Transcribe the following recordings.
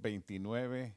29.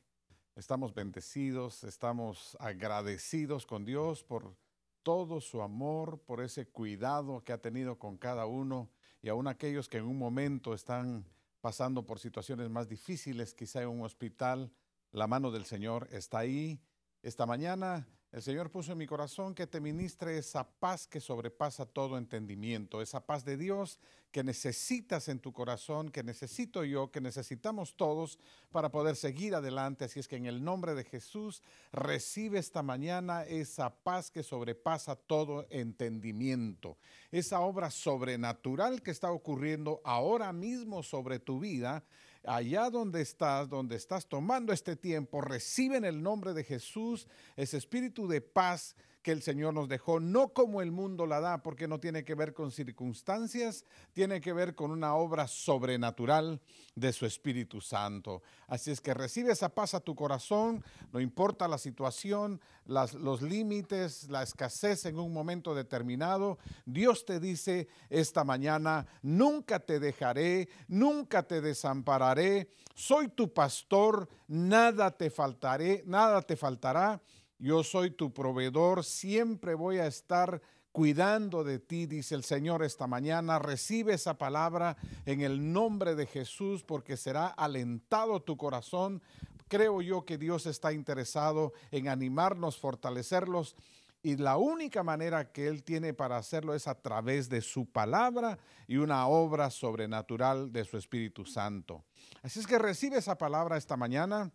Estamos bendecidos, estamos agradecidos con Dios por todo su amor, por ese cuidado que ha tenido con cada uno y aún aquellos que en un momento están pasando por situaciones más difíciles, quizá en un hospital, la mano del Señor está ahí. Esta mañana el Señor puso en mi corazón que te ministre esa paz que sobrepasa todo entendimiento, esa paz de Dios que necesitas en tu corazón, que necesito yo, que necesitamos todos para poder seguir adelante. Así es que en el nombre de Jesús recibe esta mañana esa paz que sobrepasa todo entendimiento, esa obra sobrenatural que está ocurriendo ahora mismo sobre tu vida allá donde estás, donde estás tomando este tiempo, recibe en el nombre de Jesús ese espíritu de paz que el Señor nos dejó, no como el mundo la da, porque no tiene que ver con circunstancias, tiene que ver con una obra sobrenatural de su Espíritu Santo. Así es que recibe esa paz a tu corazón, no importa la situación, los límites, la escasez en un momento determinado, Dios te dice esta mañana, nunca te dejaré, nunca te desampararé, soy tu pastor, nada te faltaré, nada te faltará yo soy tu proveedor, siempre voy a estar cuidando de ti, dice el Señor esta mañana. Recibe esa palabra en el nombre de Jesús porque será alentado tu corazón. Creo yo que Dios está interesado en animarnos, fortalecerlos. Y la única manera que Él tiene para hacerlo es a través de su palabra y una obra sobrenatural de su Espíritu Santo. Así es que recibe esa palabra esta mañana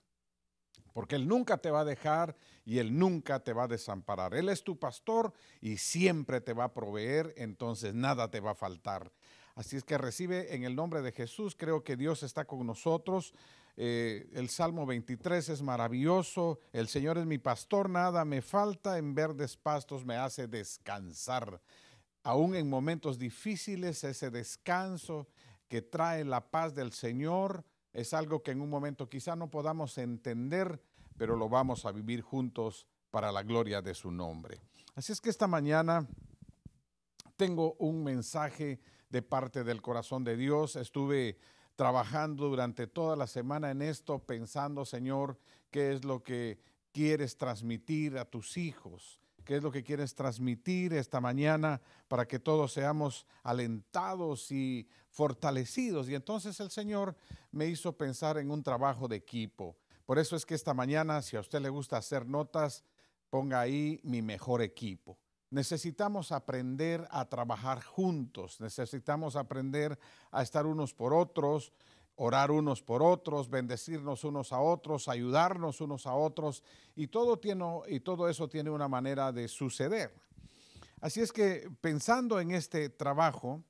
porque Él nunca te va a dejar y Él nunca te va a desamparar. Él es tu pastor y siempre te va a proveer, entonces nada te va a faltar. Así es que recibe en el nombre de Jesús, creo que Dios está con nosotros. Eh, el Salmo 23 es maravilloso, el Señor es mi pastor, nada me falta, en verdes pastos me hace descansar. Aún en momentos difíciles, ese descanso que trae la paz del Señor es algo que en un momento quizá no podamos entender, pero lo vamos a vivir juntos para la gloria de su nombre. Así es que esta mañana tengo un mensaje de parte del corazón de Dios. Estuve trabajando durante toda la semana en esto, pensando, Señor, qué es lo que quieres transmitir a tus hijos, qué es lo que quieres transmitir esta mañana para que todos seamos alentados y fortalecidos. Y entonces el Señor me hizo pensar en un trabajo de equipo. Por eso es que esta mañana, si a usted le gusta hacer notas, ponga ahí mi mejor equipo. Necesitamos aprender a trabajar juntos, necesitamos aprender a estar unos por otros, orar unos por otros, bendecirnos unos a otros, ayudarnos unos a otros, y todo, tiene, y todo eso tiene una manera de suceder. Así es que pensando en este trabajo,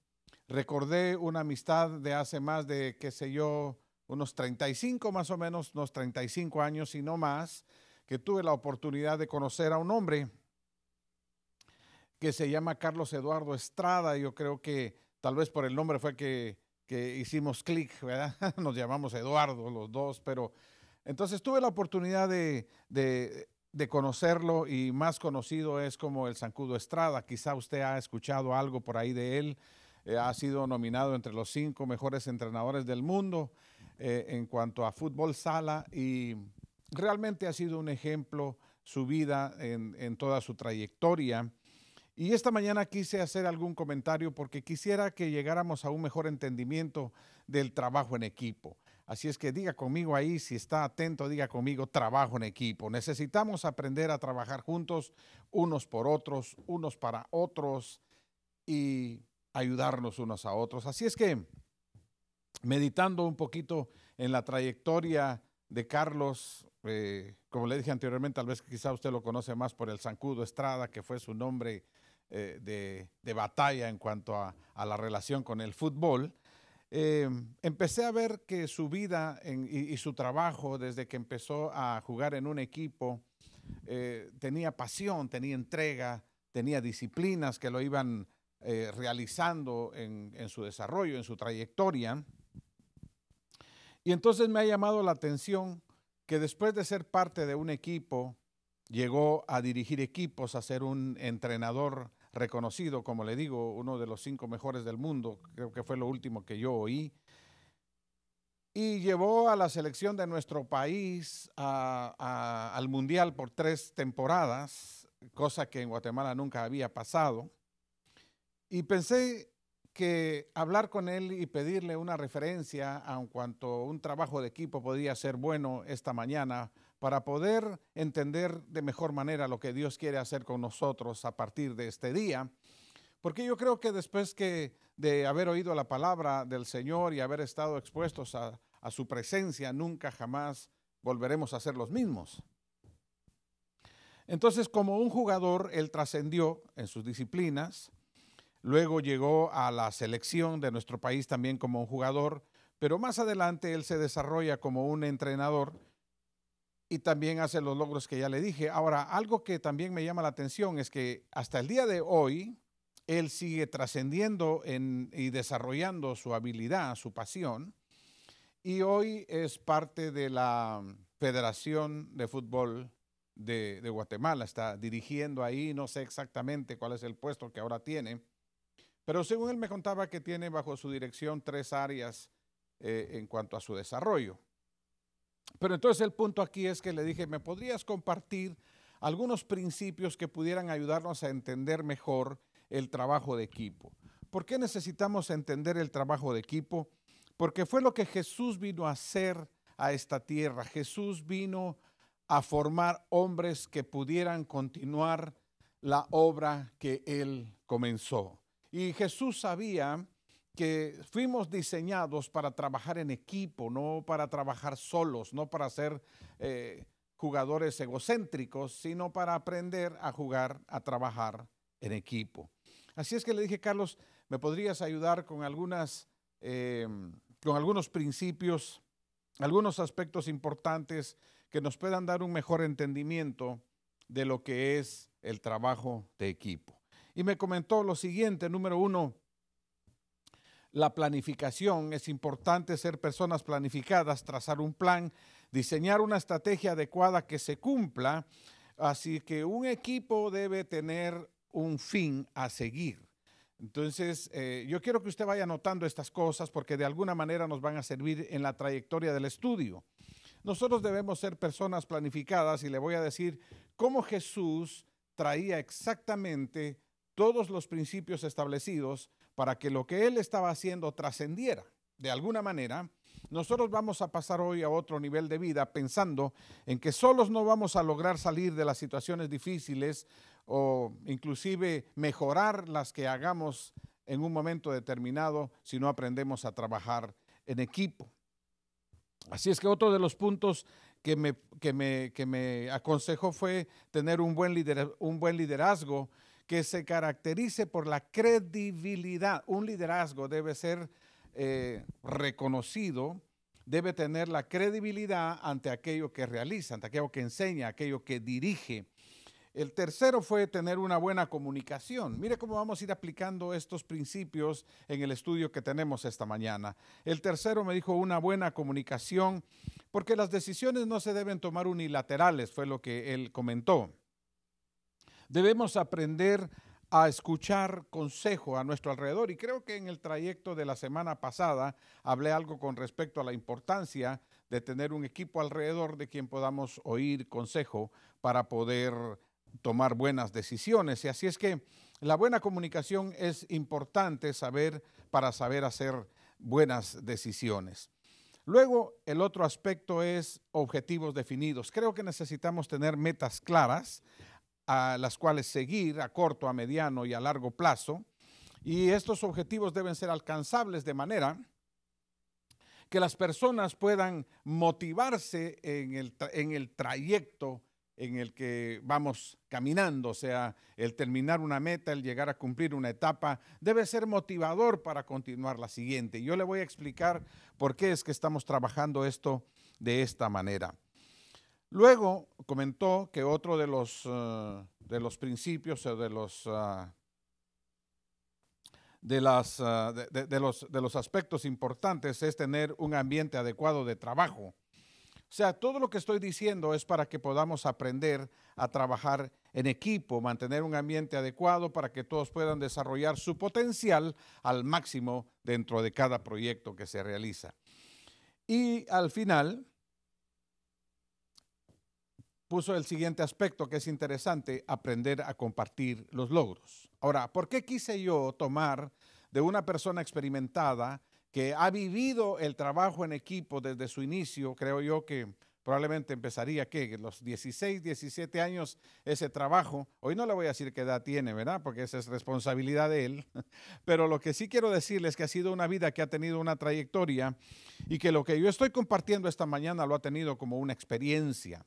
recordé una amistad de hace más de, qué sé yo, unos 35 más o menos, unos 35 años y no más, que tuve la oportunidad de conocer a un hombre que se llama Carlos Eduardo Estrada. Yo creo que tal vez por el nombre fue que, hicimos clic, ¿verdad? Nos llamamos Eduardo los dos, pero entonces tuve la oportunidad de, conocerlo y más conocido es como el Sancudo Estrada. Quizá usted ha escuchado algo por ahí de él. Eh, ha sido nominado entre los cinco mejores entrenadores del mundo. Eh, en cuanto a fútbol sala y realmente ha sido un ejemplo su vida en, en toda su trayectoria. Y esta mañana quise hacer algún comentario porque quisiera que llegáramos a un mejor entendimiento del trabajo en equipo. Así es que diga conmigo ahí, si está atento, diga conmigo, trabajo en equipo. Necesitamos aprender a trabajar juntos, unos por otros, unos para otros y ayudarnos unos a otros. Así es que meditando un poquito en la trayectoria de Carlos, eh, como le dije anteriormente, tal vez quizá usted lo conoce más por el Sancudo Estrada, que fue su nombre eh, de, batalla en cuanto a, la relación con el fútbol. Em, empecé a ver que su vida y, su trabajo desde que empezó a jugar en un equipo eh, tenía pasión, tenía entrega, tenía disciplinas que lo iban realizando en, en su desarrollo, en su trayectoria. Y entonces me ha llamado la atención que después de ser parte de un equipo, llegó a dirigir equipos, a ser un entrenador reconocido, como le digo, uno de los cinco mejores del mundo, creo que fue lo último que yo oí, y llevó a la selección de nuestro país al Mundial por tres temporadas, cosa que en Guatemala nunca había pasado. Y pensé que hablar con él y pedirle una referencia a cuanto un trabajo de equipo podía ser bueno esta mañana para poder entender de mejor manera lo que Dios quiere hacer con nosotros a partir de este día. Porque yo creo que después que de haber oído la palabra del Señor y haber estado expuestos a, a su presencia, nunca jamás volveremos a ser los mismos. Entonces, como un jugador, él trascendió en sus disciplinas, Luego llegó a la selección de nuestro país también como un jugador, pero más adelante él se desarrolla como un entrenador y también hace los logros que ya le dije. Ahora, algo que también me llama la atención es que hasta el día de hoy él sigue trascendiendo y desarrollando su habilidad, su pasión, y hoy es parte de la Federación de Fútbol de, Guatemala, está dirigiendo ahí, no sé exactamente cuál es el puesto que ahora tiene pero según él me contaba que tiene bajo su dirección tres áreas eh, en cuanto a su desarrollo. Pero entonces el punto aquí es que le dije, ¿me podrías compartir algunos principios que pudieran ayudarnos a entender mejor el trabajo de equipo? ¿Por qué necesitamos entender el trabajo de equipo? Porque fue lo que Jesús vino a hacer a esta tierra. Jesús vino a formar hombres que pudieran continuar la obra que él comenzó. Y Jesús sabía que fuimos diseñados para trabajar en equipo, no para trabajar solos, no para ser eh, jugadores egocéntricos, sino para aprender a jugar, a trabajar en equipo. Así es que le dije, Carlos, ¿me podrías ayudar con, algunas, em, con algunos principios, algunos aspectos importantes que nos puedan dar un mejor entendimiento de lo que es el trabajo de equipo? y me comentó lo siguiente, número uno, la planificación. Es importante ser personas planificadas, trazar un plan, diseñar una estrategia adecuada que se cumpla. Así que un equipo debe tener un fin a seguir. Entonces, eh, yo quiero que usted vaya anotando estas cosas porque de alguna manera nos van a servir en la trayectoria del estudio. Nosotros debemos ser personas planificadas y le voy a decir cómo Jesús traía exactamente todos los principios establecidos para que lo que él estaba haciendo trascendiera. De alguna manera, nosotros vamos a pasar hoy a otro nivel de vida pensando en que solos no vamos a lograr salir de las situaciones difíciles o inclusive mejorar las que hagamos en un momento determinado si no aprendemos a trabajar en equipo. Así es que otro de los puntos que me, que me, que aconsejó fue tener un buen, un buen liderazgo que se caracterice por la credibilidad. Un liderazgo debe ser eh, reconocido, debe tener la credibilidad ante aquello que realiza, ante aquello que enseña, aquello que dirige. El tercero fue tener una buena comunicación. Mire cómo vamos a ir aplicando estos principios en el estudio que tenemos esta mañana. El tercero me dijo una buena comunicación, porque las decisiones no se deben tomar unilaterales, fue lo que él comentó. Debemos aprender a escuchar consejo a nuestro alrededor y creo que en el trayecto de la semana pasada hablé algo con respecto a la importancia de tener un equipo alrededor de quien podamos oír consejo para poder tomar buenas decisiones. Y así es que la buena comunicación es importante saber para saber hacer buenas decisiones. Luego, el otro aspecto es objetivos definidos. Creo que necesitamos tener metas claras, a las cuales seguir a corto, a mediano y a largo plazo. Y estos objetivos deben ser alcanzables de manera que las personas puedan motivarse en el, en el trayecto en el que vamos caminando, o sea, el terminar una meta, el llegar a cumplir una etapa, debe ser motivador para continuar la siguiente. Yo le voy a explicar por qué es que estamos trabajando esto de esta manera. Luego comentó que otro de los, eh, de los principios eh, de los, ah, de, las, ah, de los aspectos importantes es tener un ambiente adecuado de trabajo. O sea, todo lo que estoy diciendo es para que podamos aprender a trabajar en equipo, mantener un ambiente adecuado para que todos puedan desarrollar su potencial al máximo dentro de cada proyecto que se realiza. Y al final, puso el siguiente aspecto que es interesante, aprender a compartir los logros. Ahora, ¿por qué quise yo tomar de una persona experimentada que ha vivido el trabajo en equipo desde su inicio? Creo yo que probablemente empezaría que los 16, 17 años ese trabajo. Hoy no le voy a decir qué edad tiene, ¿verdad? Porque esa es responsabilidad de él. Pero lo que sí quiero decirles es que ha sido una vida que ha tenido una trayectoria y que lo que yo estoy compartiendo esta mañana lo ha tenido como una experiencia.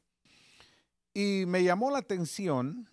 Y me llamó la atención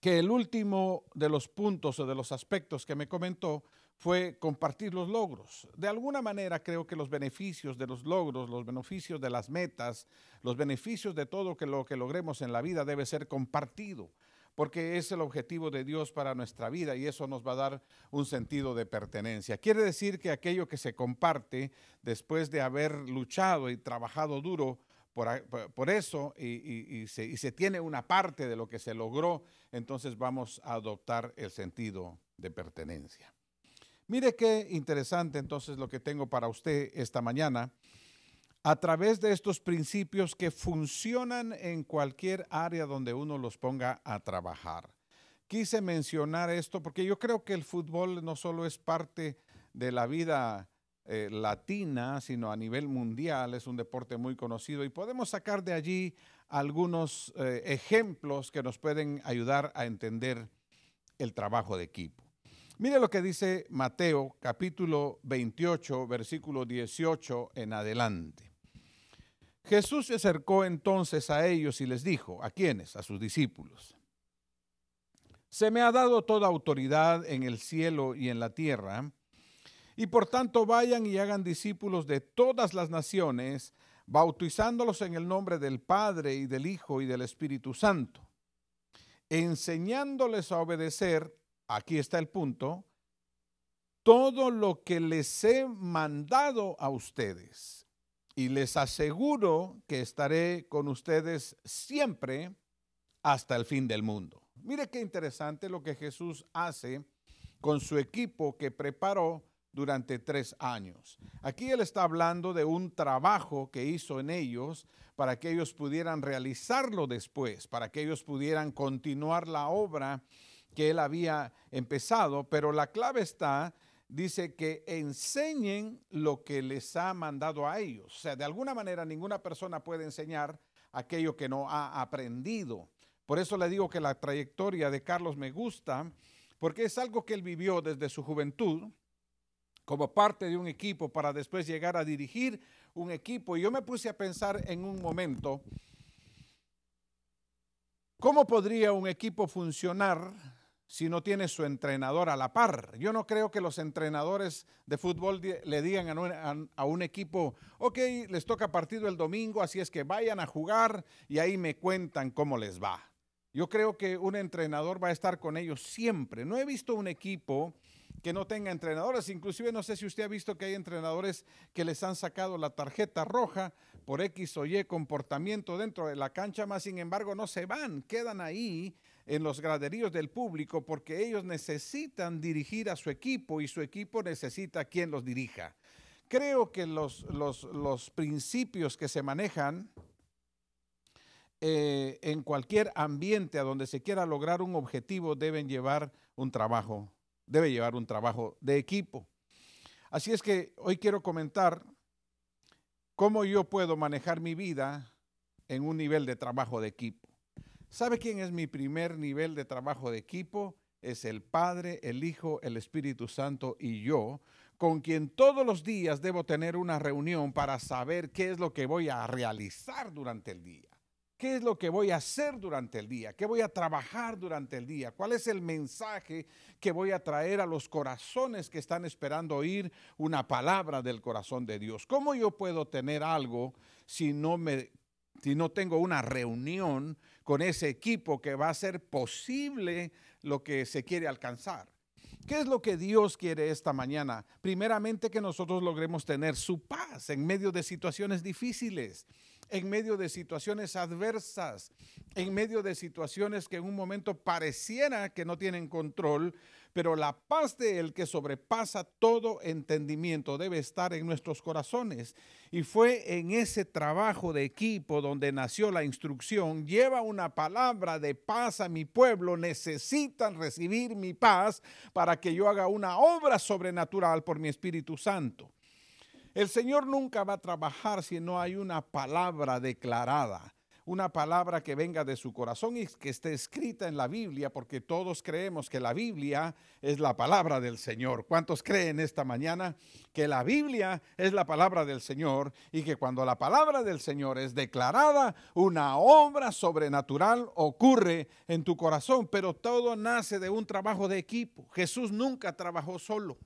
que el último de los puntos o de los aspectos que me comentó fue compartir los logros. De alguna manera creo que los beneficios de los logros, los beneficios de las metas, los beneficios de todo que lo que logremos en la vida debe ser compartido, porque es el objetivo de Dios para nuestra vida y eso nos va a dar un sentido de pertenencia. Quiere decir que aquello que se comparte después de haber luchado y trabajado duro, por, eso y, se, y se tiene una parte de lo que se logró, entonces vamos a adoptar el sentido de pertenencia. Mire qué interesante entonces lo que tengo para usted esta mañana. A través de estos principios que funcionan en cualquier área donde uno los ponga a trabajar. Quise mencionar esto porque yo creo que el fútbol no solo es parte de la vida eh, latina, sino a nivel mundial, es un deporte muy conocido y podemos sacar de allí algunos eh, ejemplos que nos pueden ayudar a entender el trabajo de equipo. Mire lo que dice Mateo capítulo 28, versículo 18 en adelante. Jesús se acercó entonces a ellos y les dijo, ¿a quiénes? A sus discípulos. Se me ha dado toda autoridad en el cielo y en la tierra. Y por tanto vayan y hagan discípulos de todas las naciones, bautizándolos en el nombre del Padre y del Hijo y del Espíritu Santo, enseñándoles a obedecer, aquí está el punto, todo lo que les he mandado a ustedes. Y les aseguro que estaré con ustedes siempre hasta el fin del mundo. Mire qué interesante lo que Jesús hace con su equipo que preparó durante tres años. Aquí él está hablando de un trabajo que hizo en ellos para que ellos pudieran realizarlo después, para que ellos pudieran continuar la obra que él había empezado, pero la clave está, dice que enseñen lo que les ha mandado a ellos. O sea, de alguna manera ninguna persona puede enseñar aquello que no ha aprendido. Por eso le digo que la trayectoria de Carlos me gusta, porque es algo que él vivió desde su juventud, como parte de un equipo para después llegar a dirigir un equipo. Y yo me puse a pensar en un momento, ¿cómo podría un equipo funcionar si no tiene su entrenador a la par? Yo no creo que los entrenadores de fútbol le digan a un, un equipo, ok, les toca partido el domingo, así es que vayan a jugar y ahí me cuentan cómo les va. Yo creo que un entrenador va a estar con ellos siempre. No he visto un equipo que no tenga entrenadores. Inclusive no sé si usted ha visto que hay entrenadores que les han sacado la tarjeta roja por X o Y comportamiento dentro de la cancha, más sin embargo no se van, quedan ahí en los graderíos del público porque ellos necesitan dirigir a su equipo y su equipo necesita quien los dirija. Creo que los, principios que se manejan eh, en cualquier ambiente a donde se quiera lograr un objetivo deben llevar un trabajo debe llevar un trabajo de equipo. Así es que hoy quiero comentar cómo yo puedo manejar mi vida en un nivel de trabajo de equipo. ¿Sabe quién es mi primer nivel de trabajo de equipo? Es el Padre, el Hijo, el Espíritu Santo y yo, con quien todos los días debo tener una reunión para saber qué es lo que voy a realizar durante el día. ¿Qué es lo que voy a hacer durante el día? ¿Qué voy a trabajar durante el día? ¿Cuál es el mensaje que voy a traer a los corazones que están esperando oír una palabra del corazón de Dios? ¿Cómo yo puedo tener algo si no me si no tengo una reunión con ese equipo que va a hacer posible lo que se quiere alcanzar? ¿Qué es lo que Dios quiere esta mañana? Primeramente que nosotros logremos tener su paz en medio de situaciones difíciles en medio de situaciones adversas, en medio de situaciones que en un momento pareciera que no tienen control, pero la paz de el que sobrepasa todo entendimiento debe estar en nuestros corazones. Y fue en ese trabajo de equipo donde nació la instrucción, lleva una palabra de paz a mi pueblo, necesitan recibir mi paz para que yo haga una obra sobrenatural por mi Espíritu Santo. El Señor nunca va a trabajar si no hay una palabra declarada, una palabra que venga de su corazón y que esté escrita en la Biblia, porque todos creemos que la Biblia es la palabra del Señor. ¿Cuántos creen esta mañana que la Biblia es la palabra del Señor y que cuando la palabra del Señor es declarada, una obra sobrenatural ocurre en tu corazón? Pero todo nace de un trabajo de equipo. Jesús nunca trabajó solo.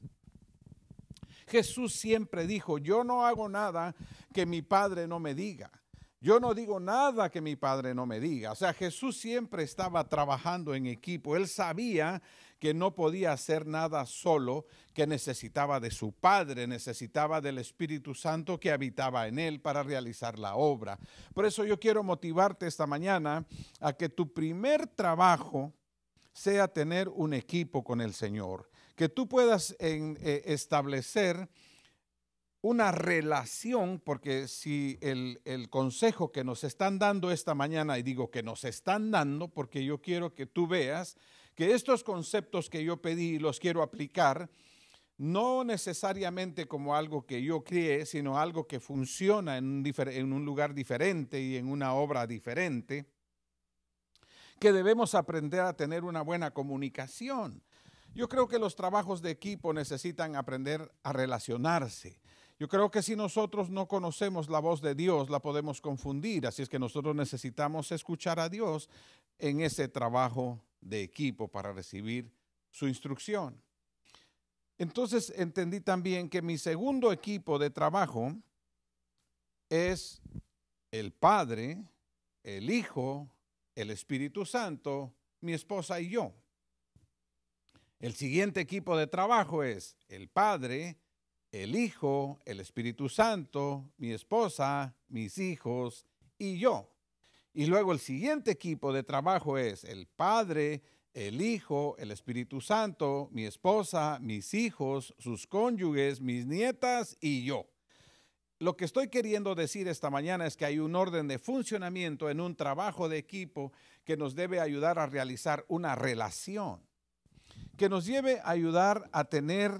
Jesús siempre dijo, yo no hago nada que mi Padre no me diga. Yo no digo nada que mi padre no me diga. O sea, Jesús siempre estaba trabajando en equipo. Él sabía que no podía hacer nada solo, que necesitaba de su Padre, necesitaba del Espíritu Santo que habitaba en él para realizar la obra. Por eso yo quiero motivarte esta mañana a que tu primer trabajo sea tener un equipo con el Señor que tú puedas e, establecer una relación, porque si el, consejo que nos están dando esta mañana, y digo que nos están dando, porque yo quiero que tú veas que estos conceptos que yo pedí los quiero aplicar, no necesariamente como algo que yo crié, sino algo que funciona en un, en un lugar diferente y en una obra diferente, que debemos aprender a tener una buena comunicación yo creo que los trabajos de equipo necesitan aprender a relacionarse. Yo creo que si nosotros no conocemos la voz de Dios, la podemos confundir. Así es que nosotros necesitamos escuchar a Dios en ese trabajo de equipo para recibir su instrucción. Entonces entendí también que mi segundo equipo de trabajo es el Padre, el Hijo, el Espíritu Santo, mi esposa y yo. El siguiente equipo de trabajo es el Padre, el Hijo, el Espíritu Santo, mi esposa, mis hijos y yo. Y luego el siguiente equipo de trabajo es el Padre, el Hijo, el Espíritu Santo, mi esposa, mis hijos, sus cónyuges, mis nietas y yo. Lo que estoy queriendo decir esta mañana es que hay un orden de funcionamiento en un trabajo de equipo que nos debe ayudar a realizar una relación que nos lleve a ayudar a tener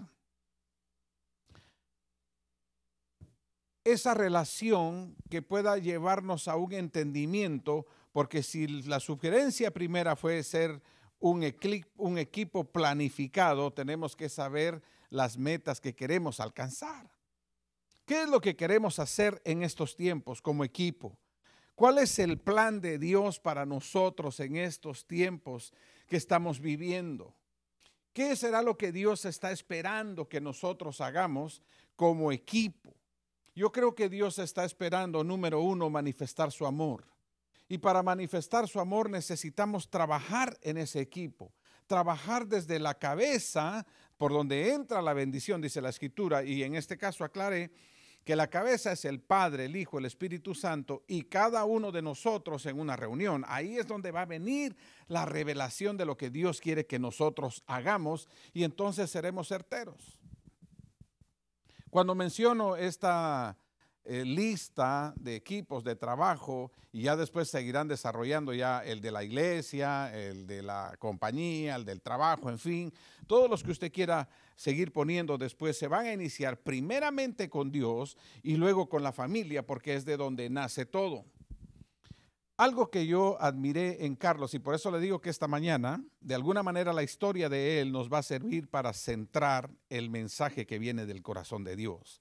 esa relación que pueda llevarnos a un entendimiento, porque si la sugerencia primera fue ser un, un equipo planificado, tenemos que saber las metas que queremos alcanzar. ¿Qué es lo que queremos hacer en estos tiempos como equipo? ¿Cuál es el plan de Dios para nosotros en estos tiempos que estamos viviendo? ¿Qué será lo que Dios está esperando que nosotros hagamos como equipo? Yo creo que Dios está esperando, número uno, manifestar su amor. Y para manifestar su amor necesitamos trabajar en ese equipo, trabajar desde la cabeza por donde entra la bendición, dice la escritura. Y en este caso aclaré que la cabeza es el Padre, el Hijo, el Espíritu Santo y cada uno de nosotros en una reunión. Ahí es donde va a venir la revelación de lo que Dios quiere que nosotros hagamos y entonces seremos certeros. Cuando menciono esta eh, lista de equipos de trabajo y ya después seguirán desarrollando ya el de la iglesia, el de la compañía, el del trabajo, en fin, todos los que usted quiera seguir poniendo después se van a iniciar primeramente con Dios y luego con la familia porque es de donde nace todo. Algo que yo admiré en Carlos y por eso le digo que esta mañana, de alguna manera la historia de él nos va a servir para centrar el mensaje que viene del corazón de Dios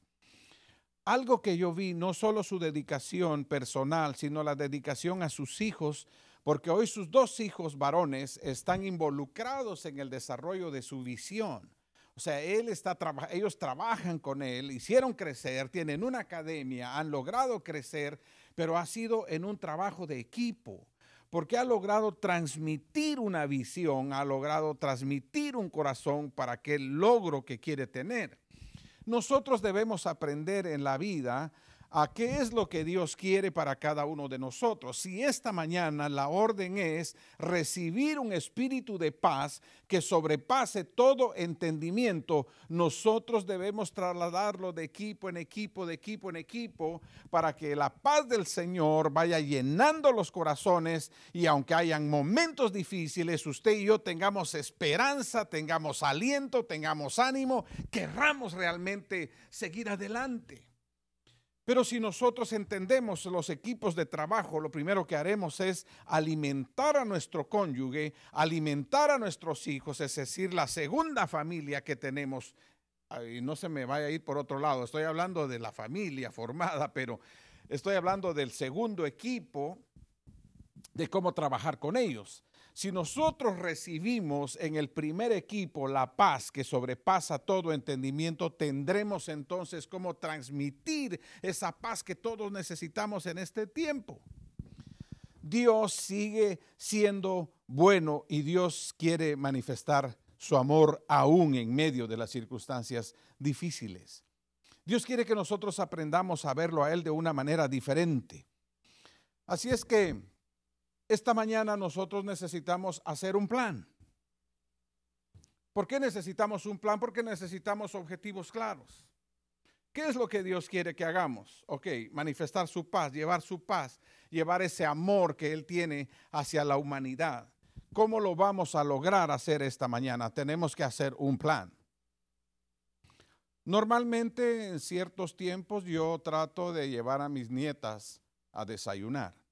algo que yo vi, no solo su dedicación personal, sino la dedicación a sus hijos, porque hoy sus dos hijos varones están involucrados en el desarrollo de su visión. O sea, él está ellos trabajan con él, hicieron crecer, tienen una academia, han logrado crecer, pero ha sido en un trabajo de equipo, porque ha logrado transmitir una visión, ha logrado transmitir un corazón para aquel logro que quiere tener. Nosotros debemos aprender en la vida a qué es lo que Dios quiere para cada uno de nosotros. Si esta mañana la orden es recibir un espíritu de paz que sobrepase todo entendimiento, nosotros debemos trasladarlo de equipo en equipo, de equipo en equipo, para que la paz del Señor vaya llenando los corazones y aunque hayan momentos difíciles, usted y yo tengamos esperanza, tengamos aliento, tengamos ánimo, querramos realmente seguir adelante. Pero si nosotros entendemos los equipos de trabajo, lo primero que haremos es alimentar a nuestro cónyuge, alimentar a nuestros hijos, es decir, la segunda familia que tenemos. no se me vaya a ir por otro lado, estoy hablando de la familia formada, pero estoy hablando del segundo equipo, de cómo trabajar con ellos. Si nosotros recibimos en el primer equipo la paz que sobrepasa todo entendimiento, tendremos entonces cómo transmitir esa paz que todos necesitamos en este tiempo. Dios sigue siendo bueno y Dios quiere manifestar su amor aún en medio de las circunstancias difíciles. Dios quiere que nosotros aprendamos a verlo a Él de una manera diferente. Así es que esta mañana nosotros necesitamos hacer un plan. ¿Por qué necesitamos un plan? Porque necesitamos objetivos claros. ¿Qué es lo que Dios quiere que hagamos? Ok, manifestar su paz, llevar su paz, llevar ese amor que Él tiene hacia la humanidad. ¿Cómo lo vamos a lograr hacer esta mañana? Tenemos que hacer un plan. Normalmente en ciertos tiempos yo trato de llevar a mis nietas a desayunar.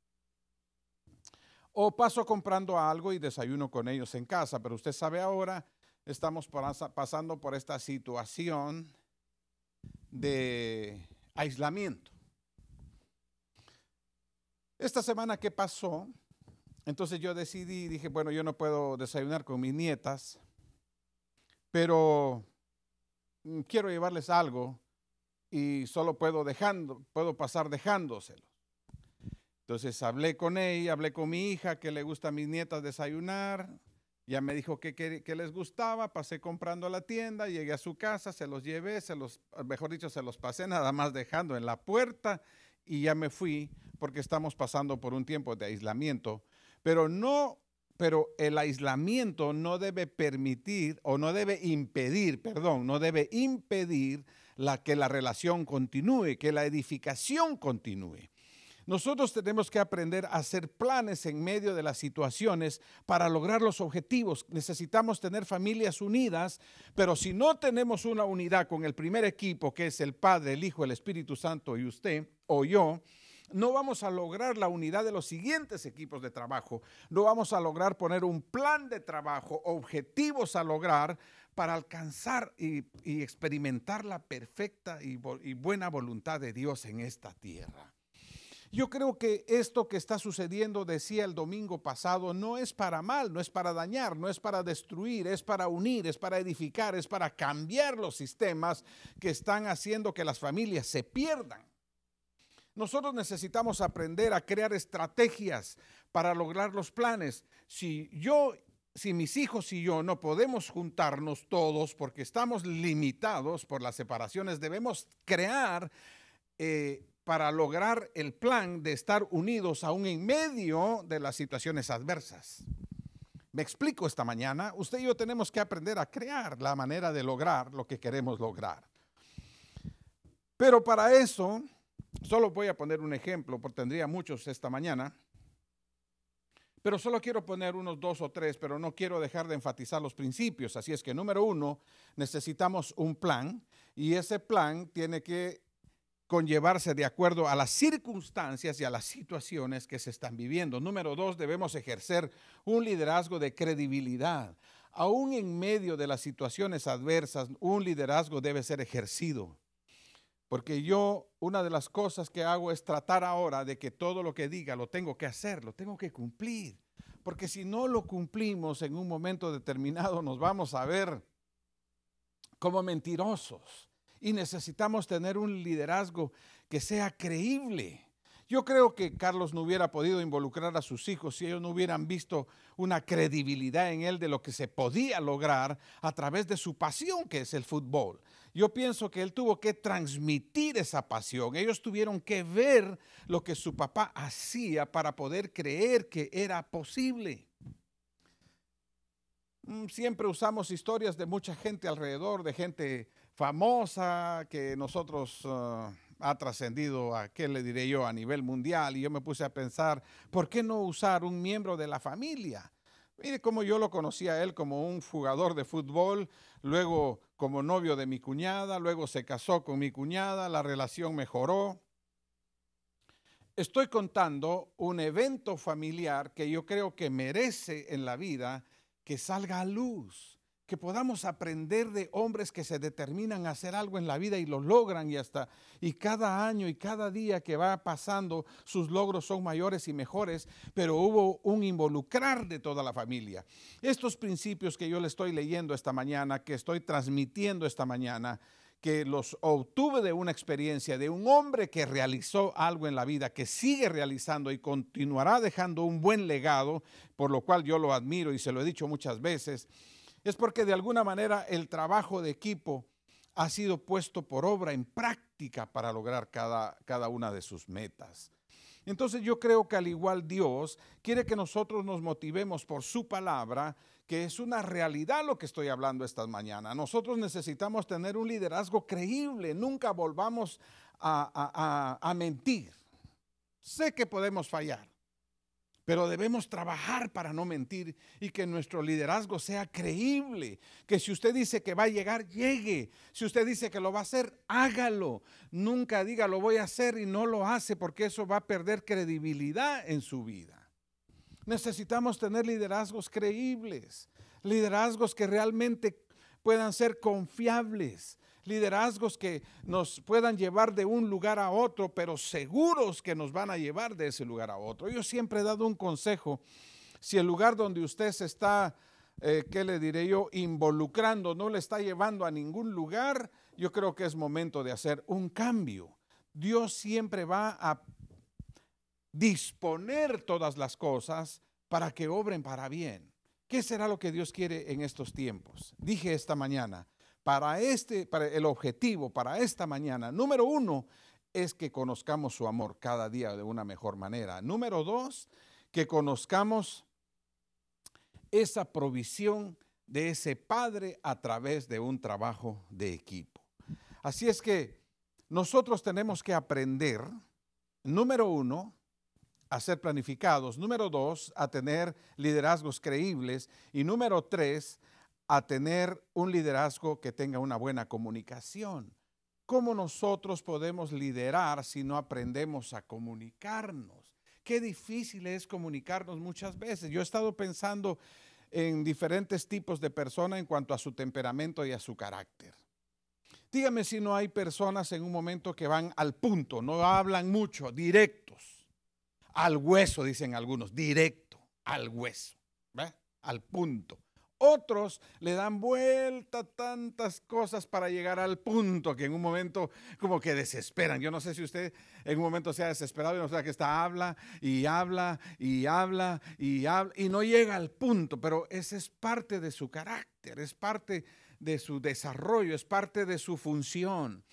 O paso comprando algo y desayuno con ellos en casa, pero usted sabe ahora, estamos pasando por esta situación de aislamiento. Esta semana que pasó, entonces yo decidí, dije, bueno, yo no puedo desayunar con mis nietas, pero mm, quiero llevarles algo y solo puedo dejando, puedo pasar dejándoselo. Entonces hablé con ella, hablé con mi hija que le gusta a mis nietas desayunar. Ya me dijo que, les gustaba, pasé comprando a la tienda, llegué a su casa, se los llevé, se los, mejor dicho, se los pasé nada más dejando en la puerta y ya me fui porque estamos pasando por un tiempo de aislamiento. Pero no, pero el aislamiento no debe permitir o no debe impedir, perdón, no debe impedir la que la relación continúe, que la edificación continúe. Nosotros tenemos que aprender a hacer planes en medio de las situaciones para lograr los objetivos. Necesitamos tener familias unidas, pero si no tenemos una unidad con el primer equipo, que es el Padre, el Hijo, el Espíritu Santo y usted o yo, no vamos a lograr la unidad de los siguientes equipos de trabajo. No vamos a lograr poner un plan de trabajo, objetivos a lograr para alcanzar y, experimentar la perfecta y buena voluntad de Dios en esta tierra. Yo creo que esto que está sucediendo, decía el domingo pasado, no es para mal, no es para dañar, no es para destruir, es para unir, es para edificar, es para cambiar los sistemas que están haciendo que las familias se pierdan. Nosotros necesitamos aprender a crear estrategias para lograr los planes. Si yo, si mis hijos y yo no podemos juntarnos todos porque estamos limitados por las separaciones, debemos crear eh, para lograr el plan de estar unidos aún en medio de las situaciones adversas. Me explico esta mañana, usted y yo tenemos que aprender a crear la manera de lograr lo que queremos lograr. Pero para eso, solo voy a poner un ejemplo, porque tendría muchos esta mañana, pero solo quiero poner unos dos o tres, pero no quiero dejar de enfatizar los principios. Así es que número uno, necesitamos un plan y ese plan tiene que con llevarse de acuerdo a las circunstancias y a las situaciones que se están viviendo. Número dos, debemos ejercer un liderazgo de credibilidad. Aún en medio de las situaciones adversas, un liderazgo debe ser ejercido. Porque yo, una de las cosas que hago es tratar ahora de que todo lo que diga lo tengo que hacer, lo tengo que cumplir. Porque si no lo cumplimos en un momento determinado, nos vamos a ver como mentirosos y necesitamos tener un liderazgo que sea creíble. Yo creo que Carlos no hubiera podido involucrar a sus hijos si ellos no hubieran visto una credibilidad en él de lo que se podía lograr a través de su pasión que es el fútbol. Yo pienso que él tuvo que transmitir esa pasión. Ellos tuvieron que ver lo que su papá hacía para poder creer que era posible. Mm, siempre usamos historias de mucha gente alrededor, de gente famosa que nosotros ah, ha trascendido a, ¿qué le diré yo?, a nivel mundial. Y yo me puse a pensar, ¿por qué no usar un miembro de la familia? Mire cómo yo lo conocía a él como un jugador de fútbol, luego como novio de mi cuñada, luego se casó con mi cuñada, la relación mejoró. Estoy contando un evento familiar que yo creo que merece en la vida que salga a luz que podamos aprender de hombres que se determinan a hacer algo en la vida y lo logran y hasta y cada año y cada día que va pasando sus logros son mayores y mejores, pero hubo un involucrar de toda la familia. Estos principios que yo le estoy leyendo esta mañana, que estoy transmitiendo esta mañana, que los obtuve de una experiencia de un hombre que realizó algo en la vida, que sigue realizando y continuará dejando un buen legado, por lo cual yo lo admiro y se lo he dicho muchas veces es porque de alguna manera el trabajo de equipo ha sido puesto por obra en práctica para lograr cada, cada una de sus metas. Entonces yo creo que al igual Dios quiere que nosotros nos motivemos por su palabra, que es una realidad lo que estoy hablando esta mañana. Nosotros necesitamos tener un liderazgo creíble, nunca volvamos a mentir. Sé que podemos fallar, pero debemos trabajar para no mentir y que nuestro liderazgo sea creíble. Que si usted dice que va a llegar, llegue. Si usted dice que lo va a hacer, hágalo. Nunca diga lo voy a hacer y no lo hace porque eso va a perder credibilidad en su vida. Necesitamos tener liderazgos creíbles, liderazgos que realmente puedan ser confiables, liderazgos que nos puedan llevar de un lugar a otro, pero seguros que nos van a llevar de ese lugar a otro. Yo siempre he dado un consejo, si el lugar donde usted se está, eh, ¿qué le diré yo?, involucrando, no le está llevando a ningún lugar, yo creo que es momento de hacer un cambio. Dios siempre va a disponer todas las cosas para que obren para bien. ¿Qué será lo que Dios quiere en estos tiempos? Dije esta mañana, para este, para el objetivo, para esta mañana, número uno, es que conozcamos su amor cada día de una mejor manera. Número dos, que conozcamos esa provisión de ese padre a través de un trabajo de equipo. Así es que nosotros tenemos que aprender, número uno, a ser planificados, número dos, a tener liderazgos creíbles y número tres, a tener un liderazgo que tenga una buena comunicación. ¿Cómo nosotros podemos liderar si no aprendemos a comunicarnos? Qué difícil es comunicarnos muchas veces. Yo he estado pensando en diferentes tipos de personas en cuanto a su temperamento y a su carácter. Dígame si no hay personas en un momento que van al punto, no hablan mucho, directos, al hueso, dicen algunos, directo, al hueso, al punto. Otros le dan vuelta tantas cosas para llegar al punto que en un momento como que desesperan. Yo no sé si usted en un momento sea desesperado y no sea que está habla y habla y habla y habla y no llega al punto, pero ese es parte de su carácter, es parte de su desarrollo, es parte de su función.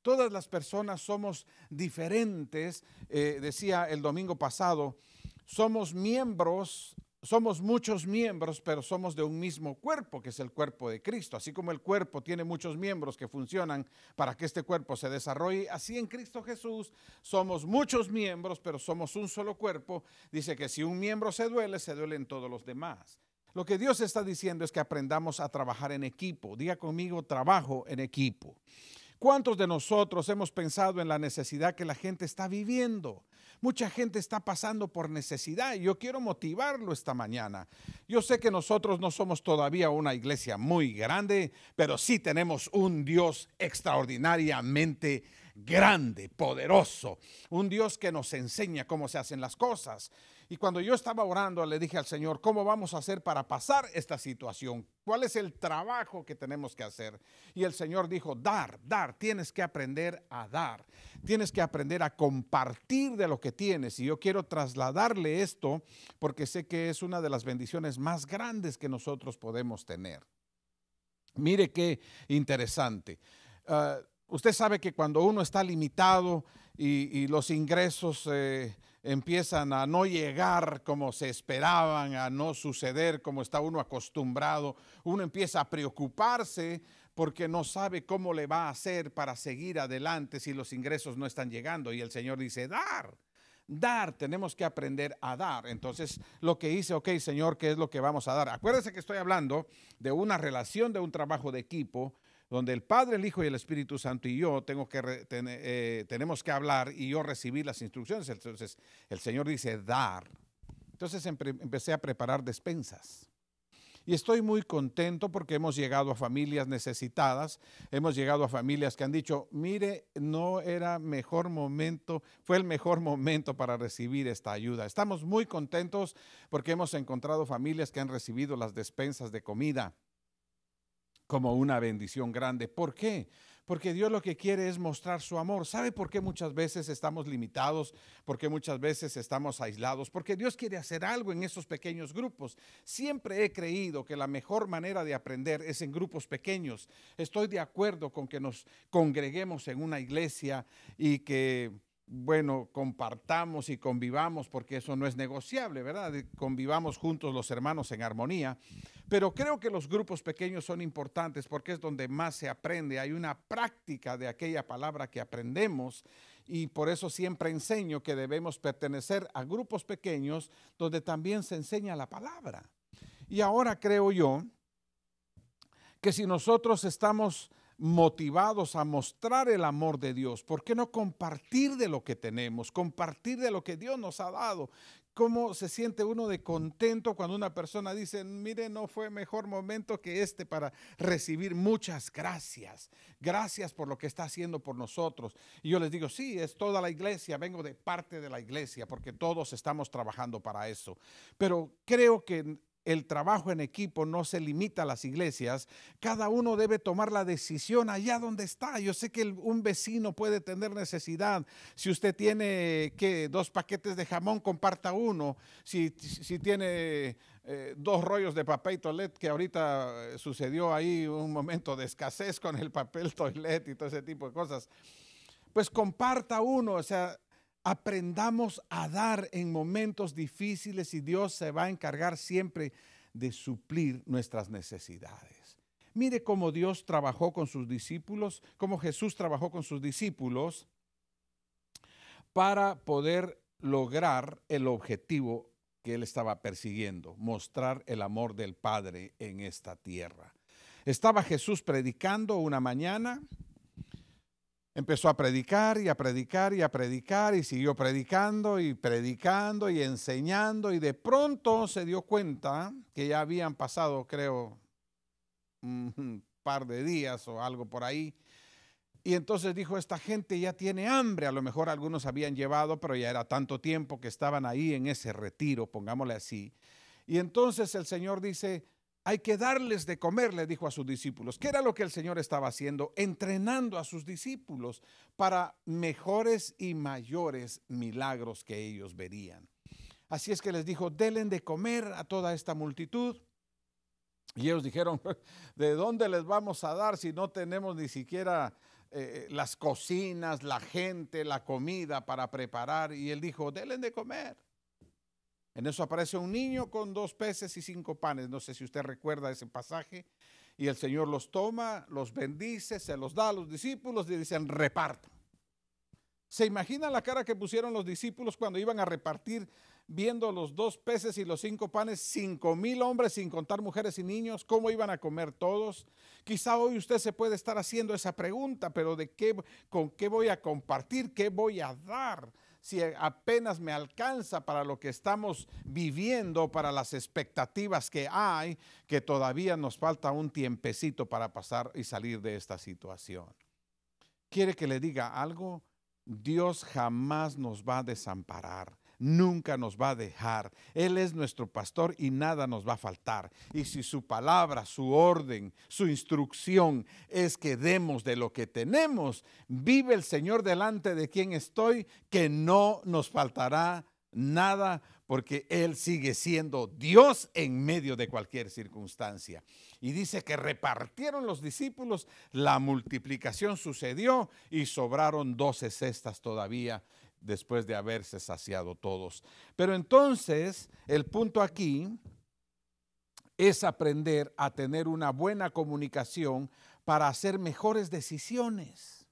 Todas las personas somos diferentes, eh, decía el domingo pasado, somos miembros somos muchos miembros, pero somos de un mismo cuerpo, que es el cuerpo de Cristo. Así como el cuerpo tiene muchos miembros que funcionan para que este cuerpo se desarrolle, así en Cristo Jesús somos muchos miembros, pero somos un solo cuerpo. Dice que si un miembro se duele, se duelen todos los demás. Lo que Dios está diciendo es que aprendamos a trabajar en equipo. Diga conmigo, trabajo en equipo. ¿Cuántos de nosotros hemos pensado en la necesidad que la gente está viviendo? Mucha gente está pasando por necesidad y yo quiero motivarlo esta mañana. Yo sé que nosotros no somos todavía una iglesia muy grande, pero sí tenemos un Dios extraordinariamente grande, poderoso, un Dios que nos enseña cómo se hacen las cosas. Y cuando yo estaba orando, le dije al Señor, ¿cómo vamos a hacer para pasar esta situación? ¿Cuál es el trabajo que tenemos que hacer? Y el Señor dijo, dar, dar, tienes que aprender a dar, tienes que aprender a compartir de lo que tienes. Y yo quiero trasladarle esto porque sé que es una de las bendiciones más grandes que nosotros podemos tener. Mire qué interesante. Ah, usted sabe que cuando uno está limitado y, los ingresos... Eh, empiezan a no llegar como se esperaban, a no suceder como está uno acostumbrado. Uno empieza a preocuparse porque no sabe cómo le va a hacer para seguir adelante si los ingresos no están llegando. Y el Señor dice, dar, dar, tenemos que aprender a dar. Entonces, lo que hice, ok, Señor, ¿qué es lo que vamos a dar? Acuérdense que estoy hablando de una relación, de un trabajo de equipo donde el Padre, el Hijo y el Espíritu Santo y yo eh, tenemos que hablar y yo recibí las instrucciones. Entonces el Señor dice dar. Entonces empecé a preparar despensas. Y estoy muy contento porque hemos llegado a familias necesitadas, hemos llegado a familias que han dicho, mire, no era mejor momento, fue el mejor momento para recibir esta ayuda. Estamos muy contentos porque hemos encontrado familias que han recibido las despensas de comida como una bendición grande. ¿Por qué? Porque Dios lo que quiere es mostrar su amor. ¿Sabe por qué muchas veces estamos limitados? ¿Por qué muchas veces estamos aislados? Porque Dios quiere hacer algo en esos pequeños grupos. Siempre he creído que la mejor manera de aprender es en grupos pequeños. Estoy de acuerdo con que nos congreguemos en una iglesia y que bueno, compartamos y convivamos, porque eso no es negociable, ¿verdad? Eh, convivamos juntos los hermanos en armonía. Pero creo que los grupos pequeños son importantes porque es donde más se aprende. Hay una práctica de aquella palabra que aprendemos y por eso siempre enseño que debemos pertenecer a grupos pequeños donde también se enseña la palabra. Y ahora creo yo que si nosotros estamos motivados a mostrar el amor de Dios? ¿Por qué no compartir de lo que tenemos, compartir de lo que Dios nos ha dado? ¿Cómo se siente uno de contento cuando una persona dice, mire, no fue mejor momento que este para recibir muchas gracias? Gracias por lo que está haciendo por nosotros. Y yo les digo, sí, es toda la iglesia, vengo de parte de la iglesia, porque todos estamos trabajando para eso. Pero creo que el trabajo en equipo no se limita a las iglesias. Cada uno debe tomar la decisión allá donde está. Yo sé que un vecino puede tener necesidad. Si usted tiene que dos paquetes de jamón, comparta uno. Si, tiene eh, dos rollos de papel toilet, que ahorita eh, sucedió ahí un momento de escasez con el papel toilette y todo ese tipo de cosas. Pues comparta uno, o sea, Aprendamos a dar en momentos difíciles y Dios se va a encargar siempre de suplir nuestras necesidades. Mire cómo Dios trabajó con sus discípulos, cómo Jesús trabajó con sus discípulos para poder lograr el objetivo que él estaba persiguiendo, mostrar el amor del Padre en esta tierra. Estaba Jesús predicando una mañana, Empezó a predicar y a predicar y a predicar y siguió predicando y predicando y enseñando y de pronto se dio cuenta que ya habían pasado, creo, un par de días o algo por ahí. Y entonces dijo, esta gente ya tiene hambre, a lo mejor algunos habían llevado, pero ya era tanto tiempo que estaban ahí en ese retiro, pongámosle así. Y entonces el Señor dice, hay que darles de comer, le dijo a sus discípulos. ¿Qué era lo que el Señor estaba haciendo? Entrenando a sus discípulos para mejores y mayores milagros que ellos verían. Así es que les dijo, delen de comer a toda esta multitud. Y ellos dijeron, ¿de dónde les vamos a dar si no tenemos ni siquiera eh, eh, las cocinas, la gente, la comida para preparar? Y él dijo, delen de comer. En eso aparece un niño con dos peces y cinco panes. No sé si usted recuerda ese pasaje. Y el Señor los toma, los bendice, se los da a los discípulos y dicen, reparto. ¿Se imagina la cara que pusieron los discípulos cuando iban a repartir viendo los dos peces y los cinco panes, cinco mil hombres sin contar mujeres y niños? ¿Cómo iban a comer todos? Quizá hoy usted se puede estar haciendo esa pregunta, pero ¿de qué, con qué voy a compartir? ¿Qué voy a dar? si apenas me alcanza para lo que estamos viviendo, para las expectativas que hay, que todavía nos falta un tiempecito para pasar y salir de esta situación. ¿Quiere que le diga algo? Dios jamás nos va a desamparar nunca nos va a dejar. Él es nuestro pastor y nada nos va a faltar. Y si su palabra, su orden, su instrucción es que demos de lo que tenemos, vive el Señor delante de quien estoy, que no nos faltará nada porque Él sigue siendo Dios en medio de cualquier circunstancia. Y dice que repartieron los discípulos, la multiplicación sucedió y sobraron doce cestas todavía después de haberse saciado todos. Pero entonces, el punto aquí es aprender a tener una buena comunicación para hacer mejores decisiones.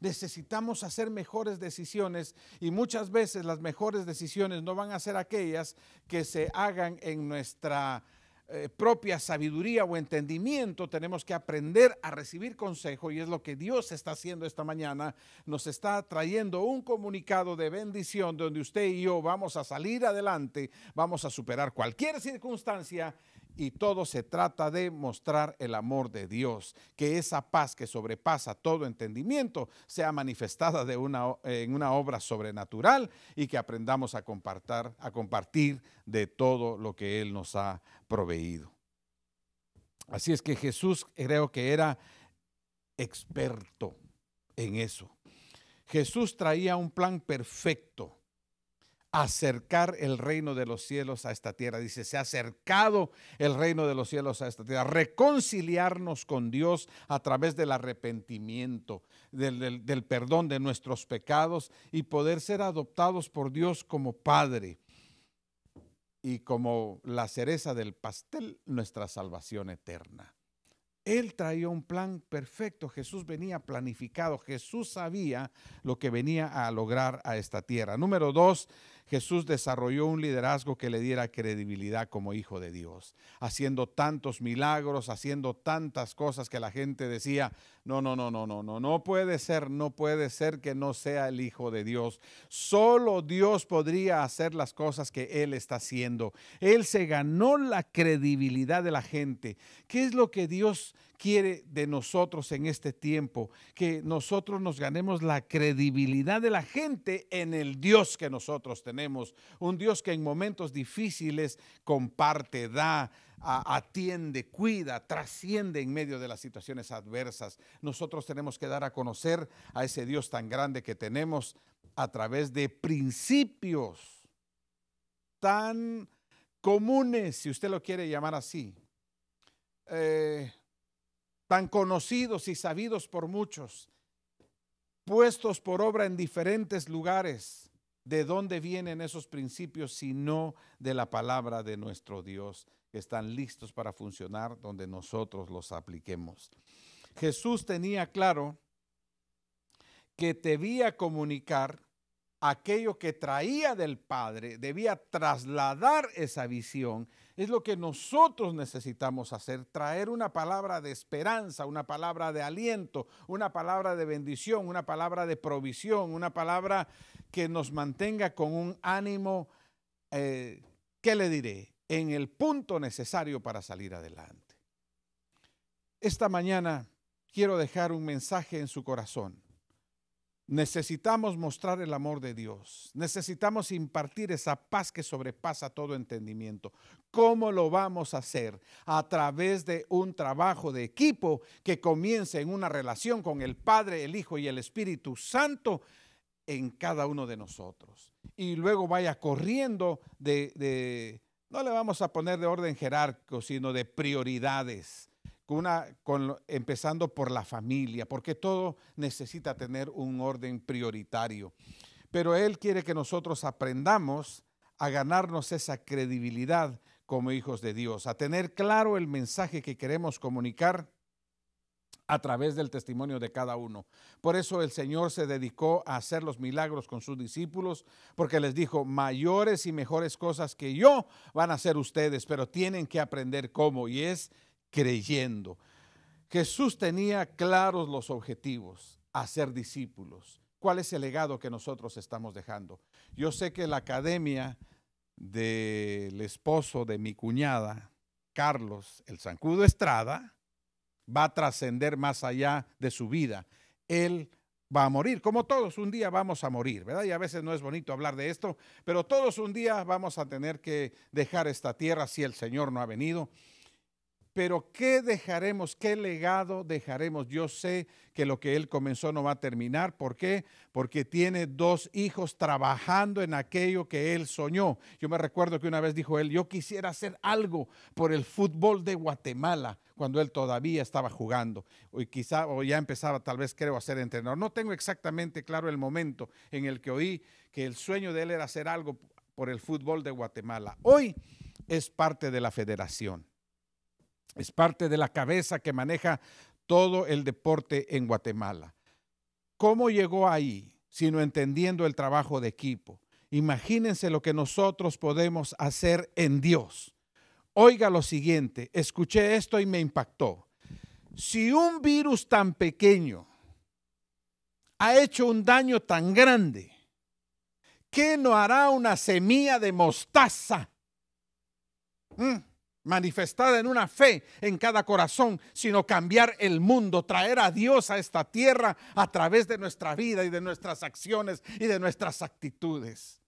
Necesitamos hacer mejores decisiones y muchas veces las mejores decisiones no van a ser aquellas que se hagan en nuestra eh, propia sabiduría o entendimiento, tenemos que aprender a recibir consejo y es lo que Dios está haciendo esta mañana. Nos está trayendo un comunicado de bendición donde usted y yo vamos a salir adelante, vamos a superar cualquier circunstancia y todo se trata de mostrar el amor de Dios, que esa paz que sobrepasa todo entendimiento sea manifestada de una, en una obra sobrenatural y que aprendamos a, compartir a compartir de todo lo que Él nos ha proveído. Así es que Jesús creo que era experto en eso. Jesús traía un plan perfecto, acercar el reino de los cielos a esta tierra. Dice, se ha acercado el reino de los cielos a esta tierra, reconciliarnos con Dios a través del arrepentimiento, del, del perdón de nuestros pecados y poder ser adoptados por Dios como Padre y como la cereza del pastel, nuestra salvación eterna. Él traía un plan perfecto, Jesús venía planificado, Jesús sabía lo que venía a lograr a esta tierra. Número dos, Jesús desarrolló un liderazgo que le diera credibilidad como hijo de Dios, haciendo tantos milagros, haciendo tantas cosas que la gente decía, no, no, no, no, no, no, no puede ser, no puede ser que no sea el Hijo de Dios. Solo Dios podría hacer las cosas que Él está haciendo. Él se ganó la credibilidad de la gente. ¿Qué es lo que Dios quiere de nosotros en este tiempo? Que nosotros nos ganemos la credibilidad de la gente en el Dios que nosotros tenemos. Un Dios que en momentos difíciles comparte, da, atiende, cuida, trasciende en medio de las situaciones adversas. Nosotros tenemos que dar a conocer a ese Dios tan grande que tenemos a través de principios tan comunes, si usted lo quiere llamar así, eh, tan conocidos y sabidos por muchos, puestos por obra en diferentes lugares. ¿De dónde vienen esos principios si no de la palabra de nuestro Dios? están listos para funcionar donde nosotros los apliquemos. Jesús tenía claro que debía comunicar aquello que traía del Padre, debía trasladar esa visión. Es lo que nosotros necesitamos hacer, traer una palabra de esperanza, una palabra de aliento, una palabra de bendición, una palabra de provisión, una palabra que nos mantenga con un ánimo, eh, ¿qué le diré? en el punto necesario para salir adelante. Esta mañana quiero dejar un mensaje en su corazón. Necesitamos mostrar el amor de Dios. Necesitamos impartir esa paz que sobrepasa todo entendimiento. ¿Cómo lo vamos a hacer? A través de un trabajo de equipo que comience en una relación con el Padre, el Hijo y el Espíritu Santo en cada uno de nosotros. Y luego vaya corriendo de, de no le vamos a poner de orden jerárquico, sino de prioridades. empezando por la familia, porque todo necesita tener un orden prioritario. Pero Él quiere que nosotros aprendamos a ganarnos esa credibilidad como hijos de Dios, a tener claro el mensaje que queremos comunicar a través del testimonio de cada uno. Por eso el Señor se dedicó a hacer los milagros con sus discípulos, porque les dijo, mayores y mejores cosas que yo van a hacer ustedes, pero tienen que aprender cómo, y es creyendo. Jesús tenía claros los objetivos, hacer discípulos. ¿Cuál es el legado que nosotros estamos dejando? Yo sé que la academia del esposo de mi cuñada, Carlos, el Sancudo Estrada, va a trascender más allá de su vida. Él va a morir, como todos un día vamos a morir, ¿verdad? Y a veces no es bonito hablar de esto, pero todos un día vamos a tener que dejar esta tierra si el Señor no ha venido. Pero ¿qué dejaremos? ¿Qué legado dejaremos? Yo sé que lo que él comenzó no va a terminar. ¿Por qué? Porque tiene dos hijos trabajando en aquello que él soñó. Yo me recuerdo que una vez dijo él, yo quisiera hacer algo por el fútbol de Guatemala cuando él todavía estaba jugando o quizá o ya empezaba tal vez creo a ser entrenador. No tengo exactamente claro el momento en el que oí que el sueño de él era hacer algo por el fútbol de Guatemala. Hoy es parte de la federación es parte de la cabeza que maneja todo el deporte en Guatemala. ¿Cómo llegó ahí? Sino entendiendo el trabajo de equipo. Imagínense lo que nosotros podemos hacer en Dios. Oiga lo siguiente, escuché esto y me impactó. Si un virus tan pequeño ha hecho un daño tan grande, ¿qué no hará una semilla de mostaza? ¿Mm? manifestada en una fe en cada corazón, sino cambiar el mundo, traer a Dios a esta tierra a través de nuestra vida y de nuestras acciones y de nuestras actitudes,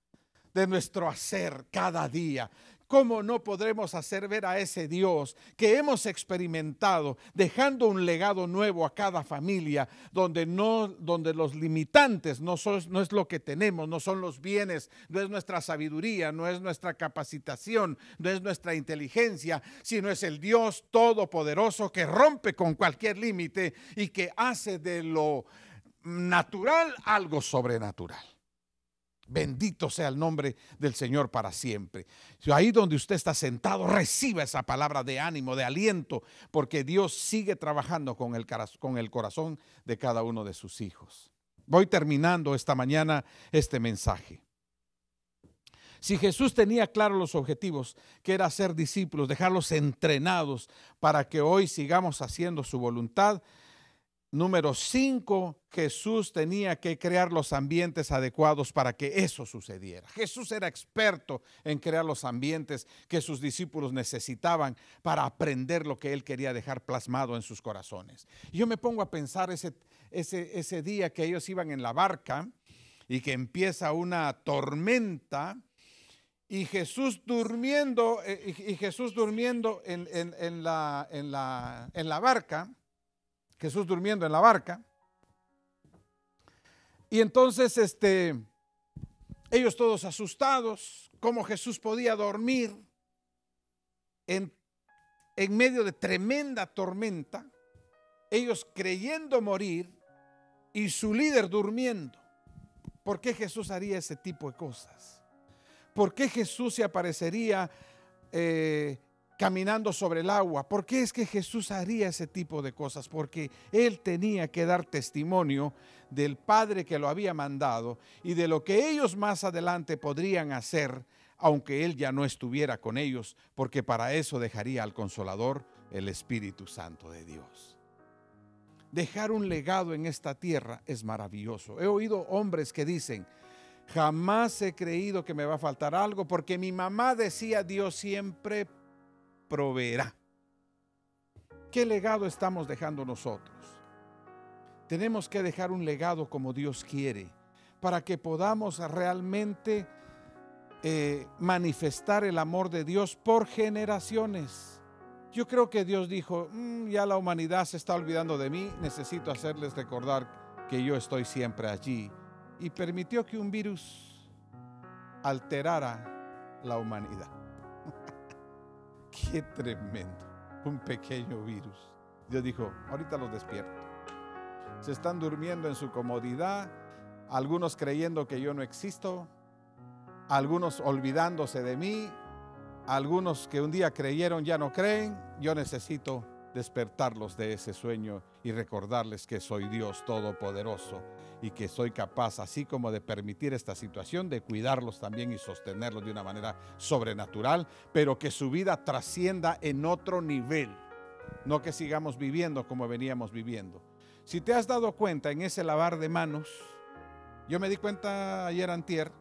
de nuestro hacer cada día. ¿cómo no podremos hacer ver a ese Dios que hemos experimentado, dejando un legado nuevo a cada familia, donde, los limitantes no, no es lo que tenemos, no son los bienes, no es nuestra sabiduría, no es nuestra capacitación, no es nuestra inteligencia, sino es el Dios todopoderoso que rompe con cualquier límite y que hace de lo natural algo sobrenatural. Bendito sea el nombre del Señor para siempre. Ahí donde usted está sentado, reciba esa palabra de ánimo, de aliento, porque Dios sigue trabajando con el, corazón de cada uno de sus hijos. Voy terminando esta mañana este mensaje. Si Jesús tenía claros los objetivos, que era ser discípulos, dejarlos entrenados para que hoy sigamos haciendo su voluntad, Número cinco, Jesús tenía que crear los ambientes adecuados para que eso sucediera. Jesús era experto en crear los ambientes que sus discípulos necesitaban para aprender lo que él quería dejar plasmado en sus corazones. Yo me pongo a pensar ese, ese, día que ellos iban en la barca y que empieza una tormenta y Jesús durmiendo, eh, y Jesús durmiendo en, la barca Jesús durmiendo en la barca. Y entonces, este, ellos todos asustados, cómo Jesús podía dormir en, medio de tremenda tormenta, ellos creyendo morir y su líder durmiendo. ¿Por qué Jesús haría ese tipo de cosas? ¿Por qué Jesús se aparecería eh, caminando sobre el agua. ¿Por qué es que Jesús haría ese tipo de cosas? Porque Él tenía que dar testimonio del Padre que lo había mandado y de lo que ellos más adelante podrían hacer, aunque Él ya no estuviera con ellos, porque para eso dejaría al Consolador, el Espíritu Santo de Dios. Dejar un legado en esta tierra es maravilloso. He oído hombres que dicen, jamás he creído que me va a faltar algo, porque mi mamá decía, Dios siempre proveerá. ¿Qué legado estamos dejando nosotros? Tenemos que dejar un legado como Dios quiere para que podamos realmente eh, manifestar el amor de Dios por generaciones. Yo creo que Dios dijo, mm, ya la humanidad se está olvidando de mí, necesito hacerles recordar que yo estoy siempre allí. Y permitió que un virus alterara la humanidad. Qué tremendo. Un pequeño virus. Dios dijo, ahorita los despierto. Se están durmiendo en su comodidad, algunos creyendo que yo no existo, algunos olvidándose de mí, algunos que un día creyeron ya no creen, yo necesito despertarlos de ese sueño y recordarles que soy Dios Todopoderoso y que soy capaz, así como de permitir esta situación, de cuidarlos también y sostenerlos de una manera sobrenatural, pero que su vida trascienda en otro nivel, no que sigamos viviendo como veníamos viviendo. Si te has dado cuenta en ese lavar de manos, yo me di cuenta ayer antier,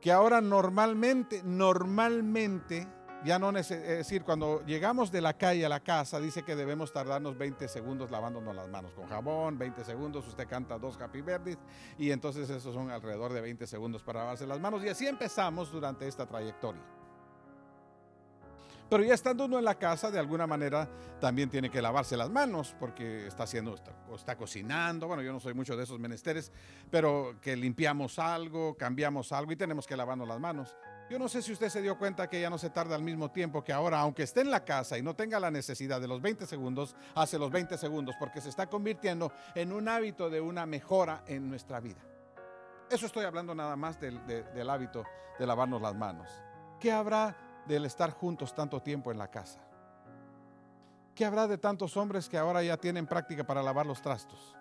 que ahora normalmente, normalmente, ya no es decir, cuando llegamos de la calle a la casa, dice que debemos tardarnos 20 segundos lavándonos las manos con jabón, 20 segundos, usted canta dos happy verdes y entonces esos son alrededor de 20 segundos para lavarse las manos y así empezamos durante esta trayectoria. Pero ya estando uno en la casa, de alguna manera también tiene que lavarse las manos porque está haciendo, está, cocinando. Bueno, yo no soy mucho de esos menesteres, pero que limpiamos algo, cambiamos algo y tenemos que lavarnos las manos. Yo no sé si usted se dio cuenta que ya no se tarda al mismo tiempo que ahora, aunque esté en la casa y no tenga la necesidad de los 20 segundos, hace los 20 segundos, porque se está convirtiendo en un hábito de una mejora en nuestra vida. Eso estoy hablando nada más del, del hábito de lavarnos las manos. ¿Qué habrá del estar juntos tanto tiempo en la casa? ¿Qué habrá de tantos hombres que ahora ya tienen práctica para lavar los trastos?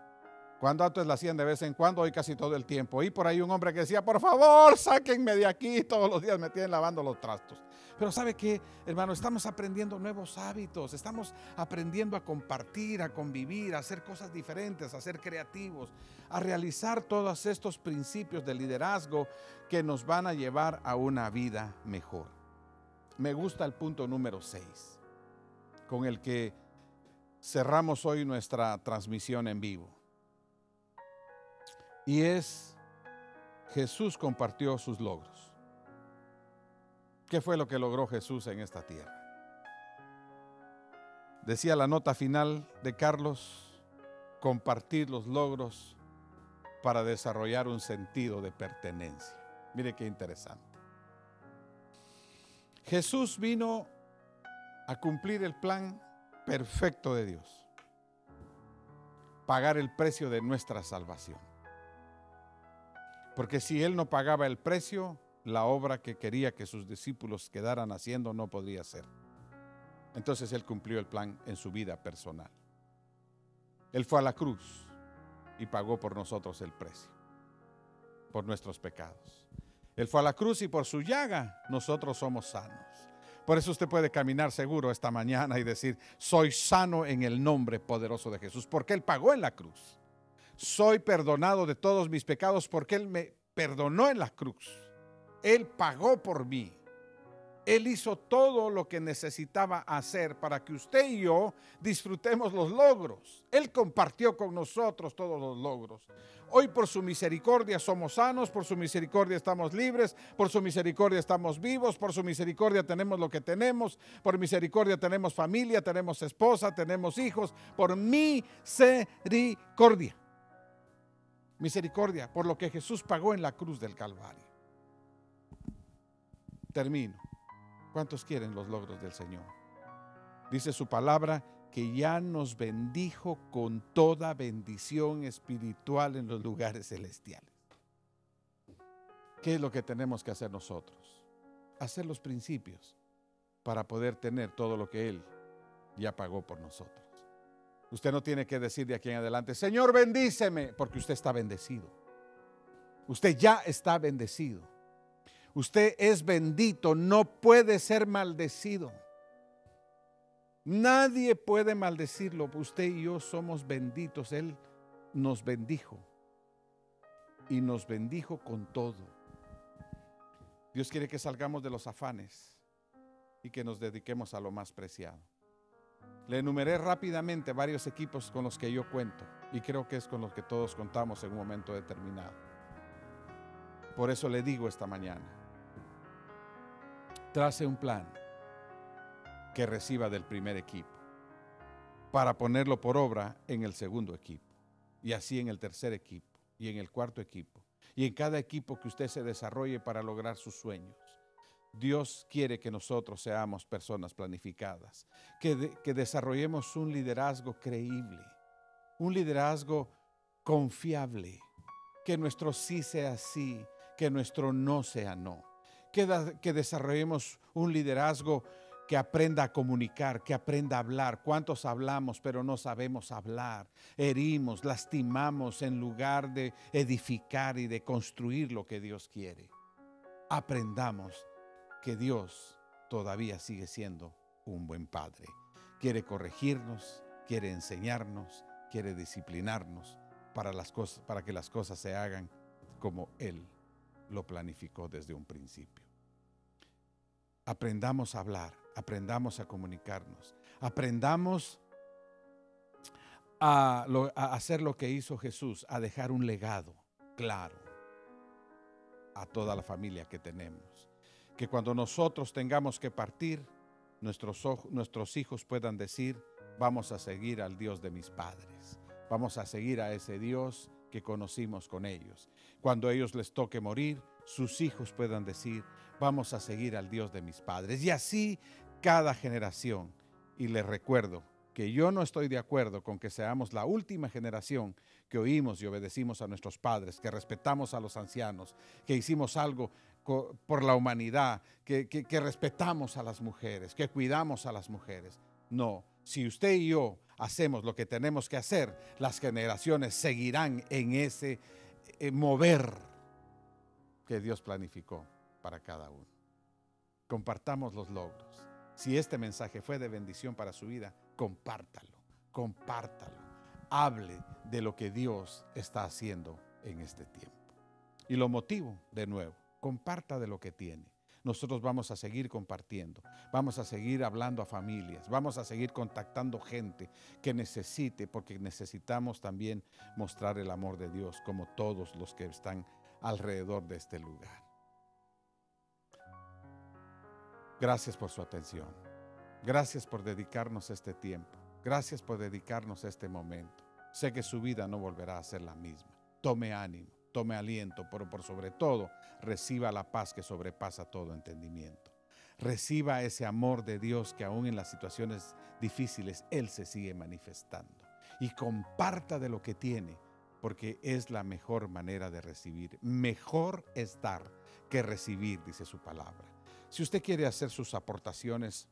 Cuando antes la hacían de vez en cuando, hoy casi todo el tiempo. Y por ahí un hombre que decía, por favor, sáquenme de aquí. Todos los días me tienen lavando los trastos. Pero ¿sabe qué, hermano? Estamos aprendiendo nuevos hábitos. Estamos aprendiendo a compartir, a convivir, a hacer cosas diferentes, a ser creativos, a realizar todos estos principios de liderazgo que nos van a llevar a una vida mejor. Me gusta el punto número 6, con el que cerramos hoy nuestra transmisión en vivo. Y es, Jesús compartió sus logros. ¿Qué fue lo que logró Jesús en esta tierra? Decía la nota final de Carlos, compartir los logros para desarrollar un sentido de pertenencia. Mire qué interesante. Jesús vino a cumplir el plan perfecto de Dios, pagar el precio de nuestra salvación. Porque si él no pagaba el precio, la obra que quería que sus discípulos quedaran haciendo no podría ser. Entonces él cumplió el plan en su vida personal. Él fue a la cruz y pagó por nosotros el precio, por nuestros pecados. Él fue a la cruz y por su llaga nosotros somos sanos. Por eso usted puede caminar seguro esta mañana y decir, soy sano en el nombre poderoso de Jesús, porque Él pagó en la cruz soy perdonado de todos mis pecados porque Él me perdonó en la cruz. Él pagó por mí. Él hizo todo lo que necesitaba hacer para que usted y yo disfrutemos los logros. Él compartió con nosotros todos los logros. Hoy por su misericordia somos sanos, por su misericordia estamos libres, por su misericordia estamos vivos, por su misericordia tenemos lo que tenemos, por misericordia tenemos familia, tenemos esposa, tenemos hijos, por misericordia misericordia por lo que Jesús pagó en la cruz del Calvario. Termino. ¿Cuántos quieren los logros del Señor? Dice su palabra que ya nos bendijo con toda bendición espiritual en los lugares celestiales. ¿Qué es lo que tenemos que hacer nosotros? Hacer los principios para poder tener todo lo que Él ya pagó por nosotros. Usted no tiene que decir de aquí en adelante, Señor, bendíceme, porque usted está bendecido. Usted ya está bendecido. Usted es bendito, no puede ser maldecido. Nadie puede maldecirlo. Usted y yo somos benditos. Él nos bendijo. Y nos bendijo con todo. Dios quiere que salgamos de los afanes y que nos dediquemos a lo más preciado. Le enumeré rápidamente varios equipos con los que yo cuento y creo que es con los que todos contamos en un momento determinado. Por eso le digo esta mañana, trace un plan que reciba del primer equipo para ponerlo por obra en el segundo equipo y así en el tercer equipo y en el cuarto equipo y en cada equipo que usted se desarrolle para lograr sus sueños. Dios quiere que nosotros seamos personas planificadas, que, desarrollemos un liderazgo creíble, un liderazgo confiable, que nuestro sí sea sí, que nuestro no sea no, que, que desarrollemos un liderazgo que aprenda a comunicar, que aprenda a hablar. ¿Cuántos hablamos pero no sabemos hablar? Herimos, lastimamos en lugar de edificar y de construir lo que Dios quiere. Aprendamos que Dios todavía sigue siendo un buen padre. Quiere corregirnos, quiere enseñarnos, quiere disciplinarnos para, las cosas, para que las cosas se hagan como Él lo planificó desde un principio. Aprendamos a hablar, aprendamos a comunicarnos, aprendamos a, a hacer lo que hizo Jesús, a dejar un legado claro a toda la familia que tenemos que cuando nosotros tengamos que partir, nuestros, hijos puedan decir, vamos a seguir al Dios de mis padres, vamos a seguir a ese Dios que conocimos con ellos. Cuando a ellos les toque morir, sus hijos puedan decir, vamos a seguir al Dios de mis padres. Y así cada generación. Y les recuerdo que yo no estoy de acuerdo con que seamos la última generación que oímos y obedecimos a nuestros padres, que respetamos a los ancianos, que hicimos algo por la humanidad, que, respetamos a las mujeres, que cuidamos a las mujeres. No, si usted y yo hacemos lo que tenemos que hacer, las generaciones seguirán en ese eh, mover que Dios planificó para cada uno. Compartamos los logros. Si este mensaje fue de bendición para su vida, compártalo, compártalo. Hable de lo que Dios está haciendo en este tiempo. Y lo motivo de nuevo Comparta de lo que tiene. Nosotros vamos a seguir compartiendo, vamos a seguir hablando a familias, vamos a seguir contactando gente que necesite, porque necesitamos también mostrar el amor de Dios como todos los que están alrededor de este lugar. Gracias por su atención. Gracias por dedicarnos este tiempo. Gracias por dedicarnos este momento. Sé que su vida no volverá a ser la misma. Tome ánimo tome aliento, pero por sobre todo reciba la paz que sobrepasa todo entendimiento. Reciba ese amor de Dios que aún en las situaciones difíciles Él se sigue manifestando. Y comparta de lo que tiene, porque es la mejor manera de recibir. Mejor es dar que recibir, dice su palabra. Si usted quiere hacer sus aportaciones,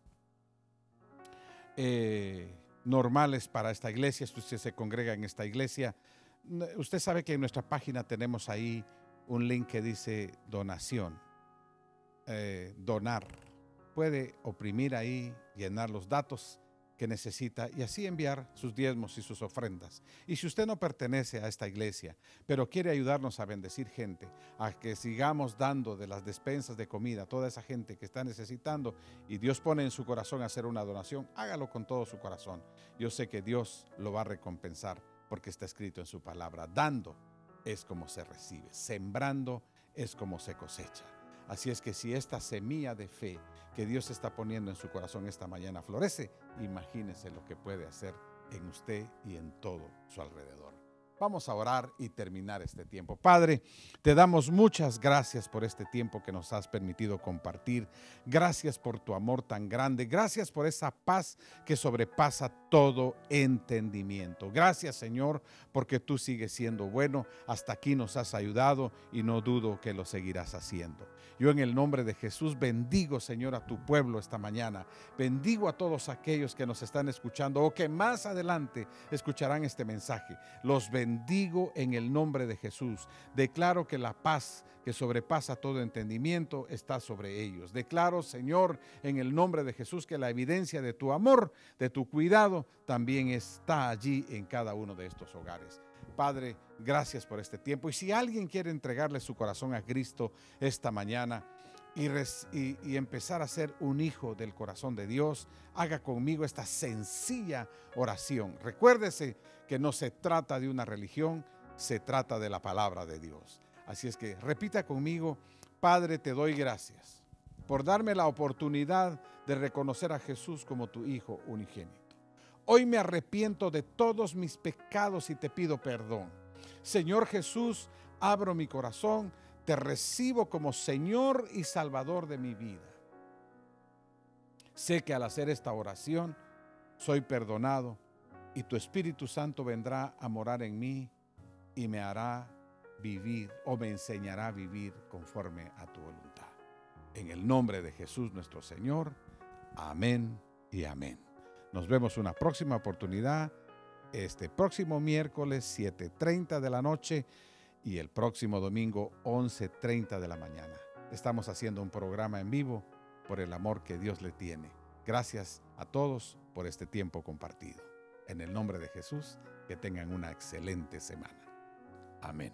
eh, normales para esta iglesia, si usted se congrega en esta iglesia, Usted sabe que en nuestra página tenemos ahí un link que dice donación, eh, donar. Puede oprimir ahí, llenar los datos que necesita y así enviar sus diezmos y sus ofrendas. Y si usted no pertenece a esta iglesia, pero quiere ayudarnos a bendecir gente, a que sigamos dando de las despensas de comida a toda esa gente que está necesitando y Dios pone en su corazón hacer una donación, hágalo con todo su corazón. Yo sé que Dios lo va a recompensar porque está escrito en su palabra, dando es como se recibe, sembrando es como se cosecha. Así es que si esta semilla de fe que Dios está poniendo en su corazón esta mañana florece, imagínese lo que puede hacer en usted y en todo su alrededor. Vamos a orar y terminar este tiempo. Padre, te damos muchas gracias por este tiempo que nos has permitido compartir. Gracias por tu amor tan grande. Gracias por esa paz que sobrepasa todo entendimiento. Gracias Señor porque tú sigues siendo bueno. Hasta aquí nos has ayudado y no dudo que lo seguirás haciendo. Yo en el nombre de Jesús bendigo Señor a tu pueblo esta mañana. Bendigo a todos aquellos que nos están escuchando o que más adelante escucharán este mensaje. Los bendigo bendigo en el nombre de Jesús. Declaro que la paz que sobrepasa todo entendimiento está sobre ellos. Declaro, Señor, en el nombre de Jesús, que la evidencia de tu amor, de tu cuidado, también está allí en cada uno de estos hogares. Padre, gracias por este tiempo. Y si alguien quiere entregarle su corazón a Cristo esta mañana, y, y, empezar a ser un hijo del corazón de Dios, haga conmigo esta sencilla oración. Recuérdese que no se trata de una religión, se trata de la palabra de Dios. Así es que repita conmigo, Padre, te doy gracias por darme la oportunidad de reconocer a Jesús como tu Hijo unigénito. Hoy me arrepiento de todos mis pecados y te pido perdón. Señor Jesús, abro mi corazón, te recibo como Señor y Salvador de mi vida. Sé que al hacer esta oración soy perdonado y tu Espíritu Santo vendrá a morar en mí y me hará vivir o me enseñará a vivir conforme a tu voluntad. En el nombre de Jesús nuestro Señor. Amén y amén. Nos vemos una próxima oportunidad este próximo miércoles 7.30 de la noche y el próximo domingo 11.30 de la mañana. Estamos haciendo un programa en vivo por el amor que Dios le tiene. Gracias a todos por este tiempo compartido. En el nombre de Jesús, que tengan una excelente semana. Amén.